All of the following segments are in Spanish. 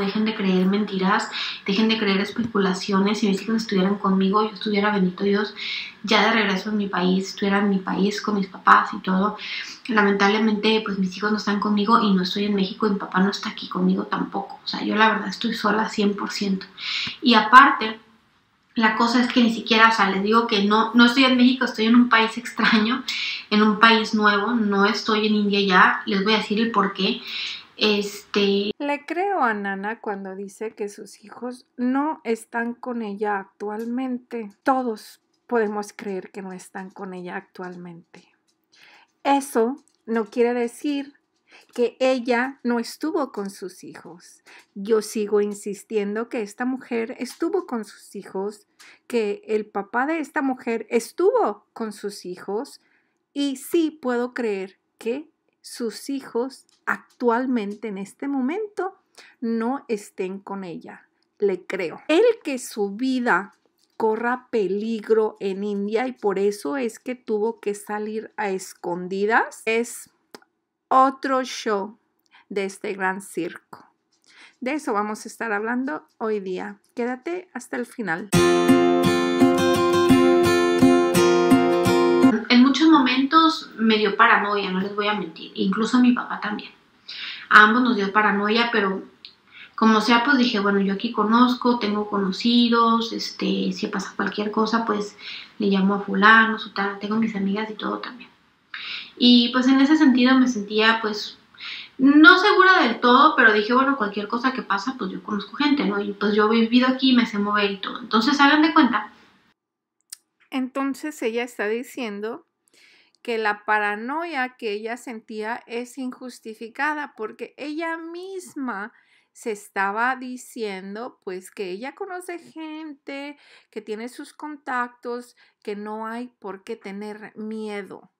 dejen de creer mentiras, dejen de creer especulaciones. Si mis hijos estuvieran conmigo, yo estuviera, bendito Dios, ya de regreso en mi país, estuviera en mi país con mis papás y todo. Lamentablemente, pues mis hijos no están conmigo y no estoy en México y mi papá no está aquí conmigo tampoco. O sea, yo la verdad estoy sola 100%. Y aparte, la cosa es que ni siquiera, o sea, les digo que no, no estoy en México, estoy en un país extraño, en un país nuevo, no estoy en India ya, les voy a decir el por qué. Este. Le creo a Nana cuando dice que sus hijos no están con ella actualmente. Todos podemos creer que no están con ella actualmente. Eso no quiere decir que ella no estuvo con sus hijos. Yo sigo insistiendo que esta mujer estuvo con sus hijos, que el papá de esta mujer estuvo con sus hijos y sí puedo creer que sus hijos actualmente en este momento no estén con ella. Le creo. El que su vida corra peligro en India y por eso es que tuvo que salir a escondidas es otro show de este gran circo. De eso vamos a estar hablando hoy día. Quédate hasta el final. momentos me dio paranoia, no les voy a mentir, incluso mi papá también. A ambos nos dio paranoia, pero como sea, pues dije, bueno, yo aquí conozco, tengo conocidos, este, si pasa cualquier cosa, pues le llamo a fulano, tal, tengo mis amigas y todo también. Y pues en ese sentido me sentía pues no segura del todo, pero dije, bueno, cualquier cosa que pasa, pues yo conozco gente, ¿no? Y pues yo he vivido aquí, me sé mover y todo. Entonces, hagan de cuenta. Entonces ella está diciendo que la paranoia que ella sentía es injustificada porque ella misma se estaba diciendo pues que ella conoce gente, que tiene sus contactos, que no hay por qué tener miedo,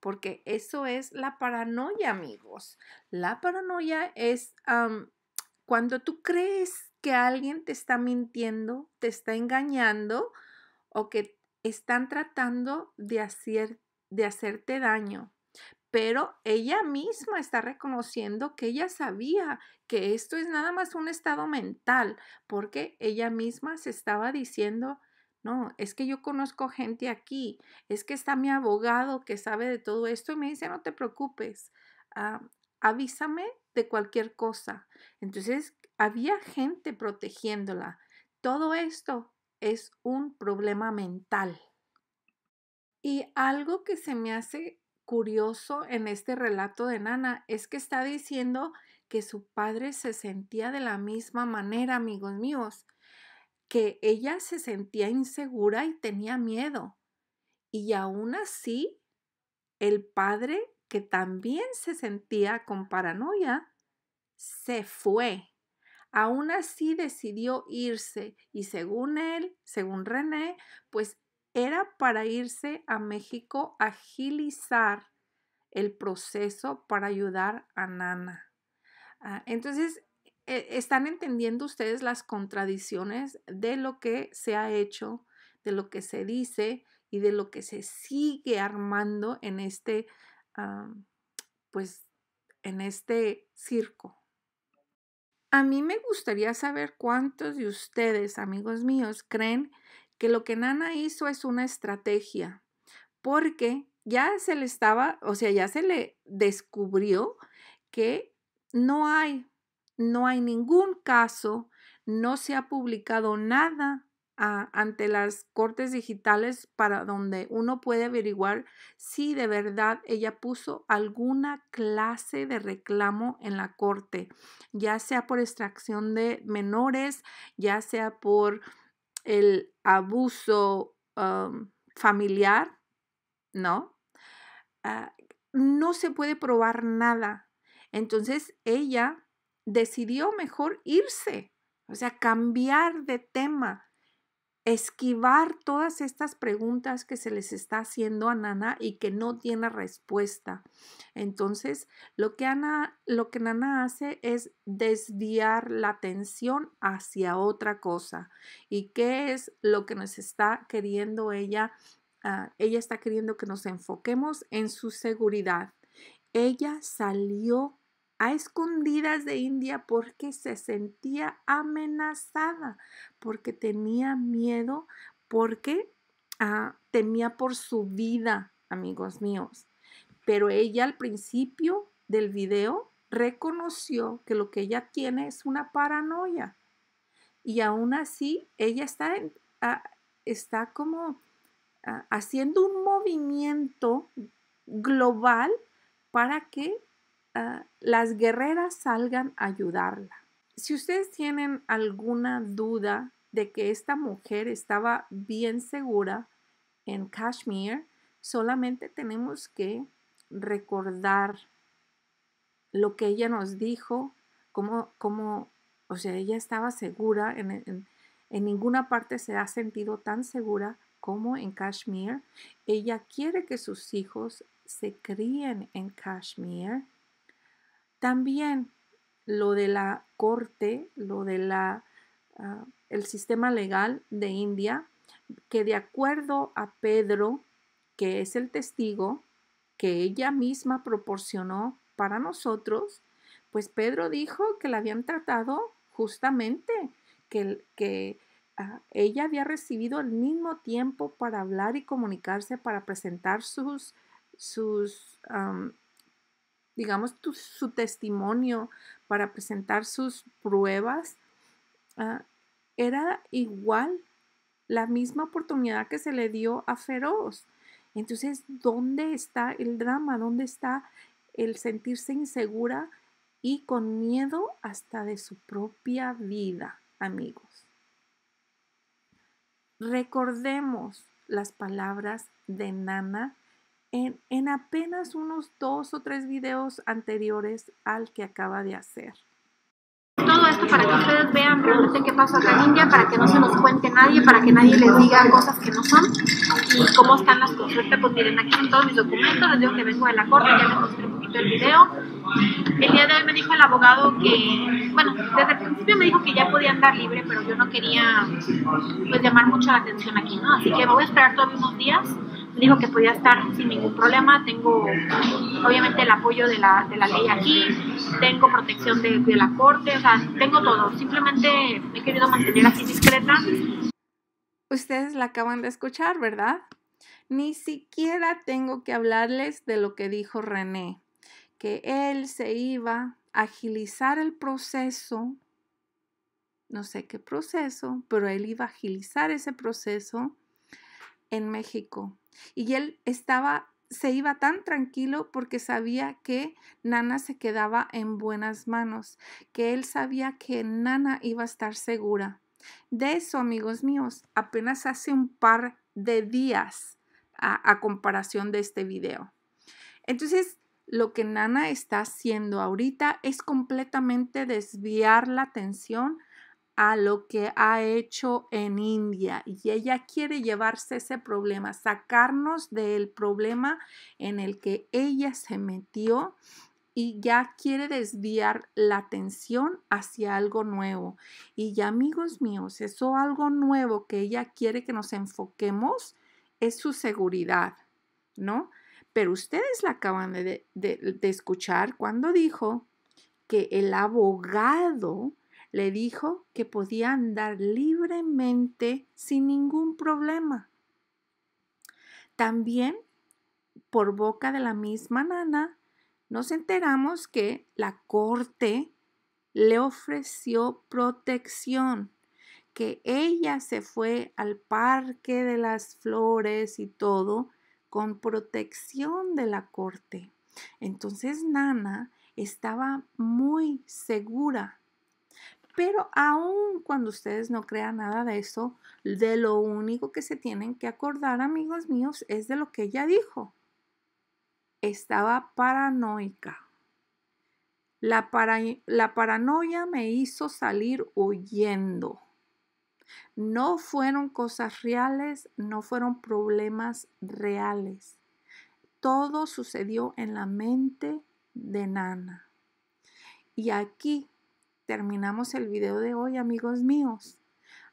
porque eso es la paranoia amigos. La paranoia es cuando tú crees que alguien te está mintiendo, te está engañando o que están tratando de hacer de hacerte daño. Pero ella misma está reconociendo que ella sabía que esto es nada más un estado mental, porque ella misma se estaba diciendo, no, es que yo conozco gente aquí, es que está mi abogado que sabe de todo esto y me dice, no te preocupes, ah, avísame de cualquier cosa. Entonces, había gente protegiéndola. Todo esto es un problema mental. Y algo que se me hace curioso en este relato de Nana es que está diciendo que su padre se sentía de la misma manera, amigos míos, que ella se sentía insegura y tenía miedo. Y aún así, el padre, que también se sentía con paranoia, se fue. Aún así decidió irse y según él, según René, pues era para irse a México a agilizar el proceso para ayudar a Nana. Ah, entonces, eh, están entendiendo ustedes las contradicciones de lo que se ha hecho, de lo que se dice y de lo que se sigue armando en este, ah, pues, en este circo. A mí me gustaría saber cuántos de ustedes, amigos míos, creen que lo que Nana hizo es una estrategia, porque ya se le estaba, o sea, ya se le descubrió que no hay, no hay ningún caso, no se ha publicado nada ante las cortes digitales para donde uno puede averiguar si de verdad ella puso alguna clase de reclamo en la corte, ya sea por extracción de menores, ya sea por el abuso um, familiar, ¿no? Ah, no se puede probar nada. Entonces ella decidió mejor irse, o sea, cambiar de tema, esquivar todas estas preguntas que se les está haciendo a Nana y que no tiene respuesta. Entonces, lo que, lo que Nana hace es desviar la atención hacia otra cosa. ¿Y qué es lo que nos está queriendo ella? Ah, ella está queriendo que nos enfoquemos en su seguridad. Ella salió a escondidas de India porque se sentía amenazada, porque tenía miedo, porque ah, temía por su vida, amigos míos. Pero ella al principio del video reconoció que lo que ella tiene es una paranoia. Y aún así, ella está, ah, está como ah, haciendo un movimiento global para que Ah, las guerreras salgan a ayudarla. Si ustedes tienen alguna duda de que esta mujer estaba bien segura en Kashmir, solamente tenemos que recordar lo que ella nos dijo, como o sea, ella estaba segura, en ninguna parte se ha sentido tan segura como en Kashmir. Ella quiere que sus hijos se críen en Kashmir también lo de la corte, lo de la, ah, el sistema legal de India, que de acuerdo a Pedro, que es el testigo que ella misma proporcionó para nosotros, pues Pedro dijo que la habían tratado justamente, que, que ah, ella había recibido el mismo tiempo para hablar y comunicarse, para presentar sus, sus digamos, su testimonio, para presentar sus pruebas, ah, era igual, la misma oportunidad que se le dio a Feroz. Entonces, ¿dónde está el drama? ¿Dónde está el sentirse insegura y con miedo hasta de su propia vida, amigos? Recordemos las palabras de Nana en, apenas unos dos o tres videos anteriores al que acaba de hacer todo esto para que ustedes vean realmente qué pasa acá en India, para que no se nos cuente nadie, para que nadie les diga cosas que no son y cómo están las cosas. Pues miren, aquí son todos mis documentos, les digo que vengo de la corte, ya les mostré un poquito el video. El día de hoy me dijo el abogado que, bueno, desde el principio me dijo que ya podía andar libre, pero yo no quería pues llamar mucho la atención aquí, ¿no? Así que voy a esperar todos unos días dijo que podía estar sin ningún problema. Tengo obviamente el apoyo de la, ley aquí, tengo protección de, de, la corte, o sea, tengo todo. Simplemente me he querido mantener así discreta. Ustedes la acaban de escuchar, ¿verdad? Ni siquiera tengo que hablarles de lo que dijo René, que él se iba a agilizar el proceso, no sé qué proceso, pero él iba a agilizar ese proceso en México y él estaba, se iba tan tranquilo porque sabía que Nana se quedaba en buenas manos, que él sabía que Nana iba a estar segura. De eso, amigos míos, apenas hace un par de días a, a comparación de este video. Entonces, lo que Nana está haciendo ahorita es completamente desviar la atención a lo que ha hecho en India y ella quiere llevarse ese problema, sacarnos del problema en el que ella se metió y ya quiere desviar la atención hacia algo nuevo. Y ya amigos míos, eso algo nuevo que ella quiere que nos enfoquemos es su seguridad, ¿no? Pero ustedes la acaban de, de escuchar cuando dijo que el abogado le dijo que podía andar libremente sin ningún problema. También, por boca de la misma nana, nos enteramos que la corte le ofreció protección, que ella se fue al parque de las flores y todo con protección de la corte. Entonces Nana estaba muy segura pero aun cuando ustedes no crean nada de eso, de lo único que se tienen que acordar, amigos míos, es de lo que ella dijo. Estaba paranoica. La, la paranoia me hizo salir huyendo. No fueron cosas reales, no fueron problemas reales. Todo sucedió en la mente de Nana. Y aquí terminamos el video de hoy, amigos míos.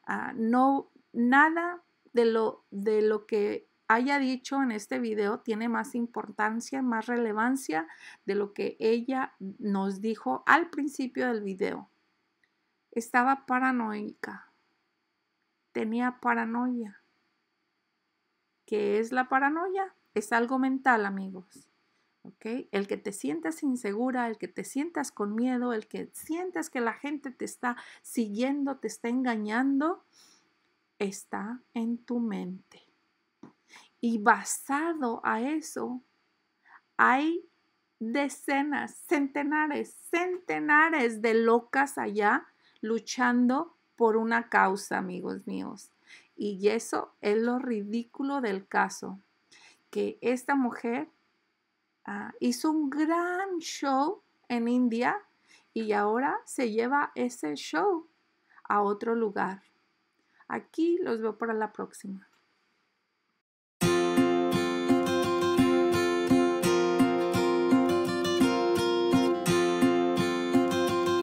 Ah, no, nada de lo, de lo que haya dicho en este video tiene más importancia, más relevancia de lo que ella nos dijo al principio del video. Estaba paranoica, tenía paranoia. ¿Qué es la paranoia? Es algo mental, amigos. El que te sientas insegura, el que te sientas con miedo, el que sientas que la gente te está siguiendo, te está engañando, está en tu mente. Y basado a eso, hay decenas, centenares, centenares de locas allá luchando por una causa, amigos míos. Y eso es lo ridículo del caso, que esta mujer Ah, hizo un gran show en India y ahora se lleva ese show a otro lugar. Aquí los veo para la próxima.